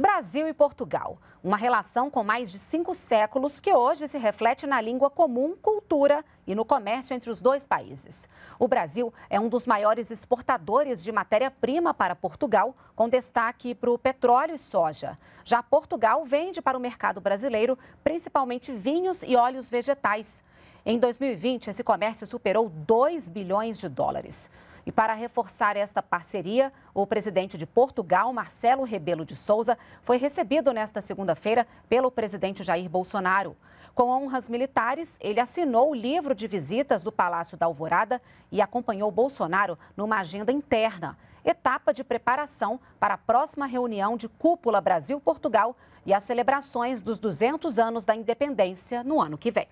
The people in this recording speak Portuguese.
Brasil e Portugal. Uma relação com mais de cinco séculos que hoje se reflete na língua comum, cultura e no comércio entre os dois países. O Brasil é um dos maiores exportadores de matéria-prima para Portugal, com destaque para o petróleo e soja. Já Portugal vende para o mercado brasileiro principalmente vinhos e óleos vegetais. Em 2020, esse comércio superou 2 bilhões de dólares. E para reforçar esta parceria, o presidente de Portugal, Marcelo Rebelo de Souza, foi recebido nesta segunda-feira pelo presidente Jair Bolsonaro. Com honras militares, ele assinou o livro de visitas do Palácio da Alvorada e acompanhou Bolsonaro numa agenda interna, etapa de preparação para a próxima reunião de cúpula Brasil-Portugal e as celebrações dos 200 anos da independência no ano que vem.